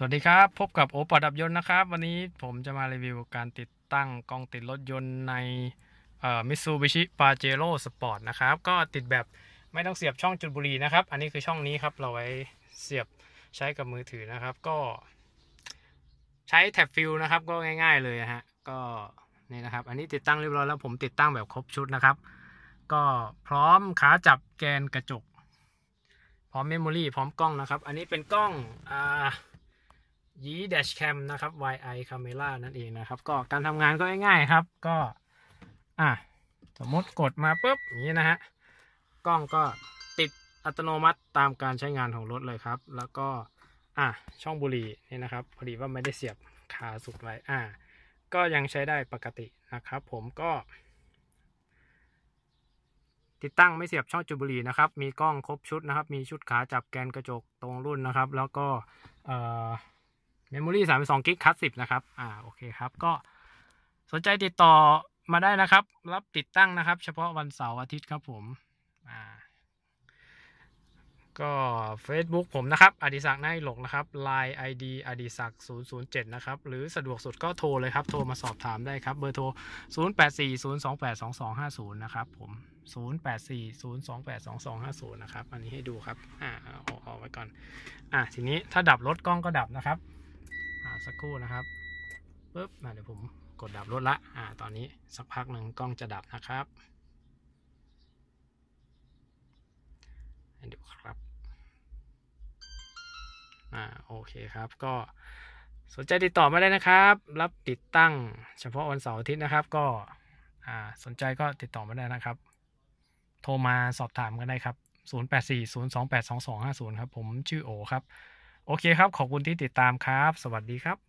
สวัสดีครับพบกับโอปอดับยนต์นะครับวันนี้ผมจะมารีวิวการติดตั้งกล้องติดรถยนต์ในมิตซูบิชิปาเจโร่สปอร์ตนะครับก็ติดแบบไม่ต้องเสียบช่องจุดบุหรี่นะครับอันนี้คือช่องนี้ครับเราไว้เสียบใช้กับมือถือนะครับ ก็ ใช้แท็บฟิลนะครับก็ง่ายๆเลยฮะก็นี่นะครับอันนี้ติดตั้งเรียบร้อยแล้วผมติดตั้งแบบครบชุดนะครับ ก็พร้อมขาจับแกนกระจกพร้อมเมมโมรี่พร้อมกล้องนะครับ อันนี้เป็นกล้องอ่ายีเดชแคมนะครับ yi camera นั่นเองนะครับ ก็การทำงานก็ง่ายๆครับ ก็ อ่ะ สมมติกดมาปุ๊บอย่างนี้นะฮะกล้องก็ติดอัตโนมัติตามการใช้งานของรถเลยครับ แล้วก็ อ่ะ ช่องบุหรี่นี่นะครับ พอดีว่าไม่ได้เสียบขาสุดไว้ อ่ะก็ยังใช้ได้ปกตินะครับ ผมก็ ติดตั้งไม่เสียบช่องจุบุหรี่นะครับมีกล้องครบชุดนะครับ มีชุดขาจับแกนกระจกตรงรุ่นนะครับ แล้วก็เอ่อเมมโมรี่สามสองกิกคัสสิบนะครับ อ่า โอเคครับ ก็สนใจติดต่อมาได้นะครับ รับติดตั้งนะครับ เฉพาะวันเสาร์อาทิตย์ครับผม อ่า ก็ Facebook ผมนะครับ อดิศักดิ์นายหลกนะครับ Line ID อดิศักดิ์007 นะครับ หรือสะดวกสุดก็โทรเลยครับ โทรมาสอบถามได้ครับ เบอร์โทร 0840282250 นะครับผม 0840282250 นะครับอันนี้ให้ดูครับอ่าออกไว้ก่อน อ่าทีนี้ถ้าดับรถกล้องก็ดับนะครับสักครู่นะครับปุ๊บเดี๋ยวผมกดดับรถละ อ่า ตอนนี้ สักพักหนึ่งกล้องจะดับนะครับเดี๋ยวครับอ่าโอเคครับ ก็สนใจติดต่อมาได้นะครับ รับติดตั้ง เฉพาะวันเสาร์อาทิตย์นะครับ ก็อ่าสนใจก็ติดต่อมาได้นะครับ โทรมาสอบถามกันได้ครับ 0840282250 ครับ ผมชื่อโอครับโอเคครับ ขอบคุณที่ติดตามครับ สวัสดีครับ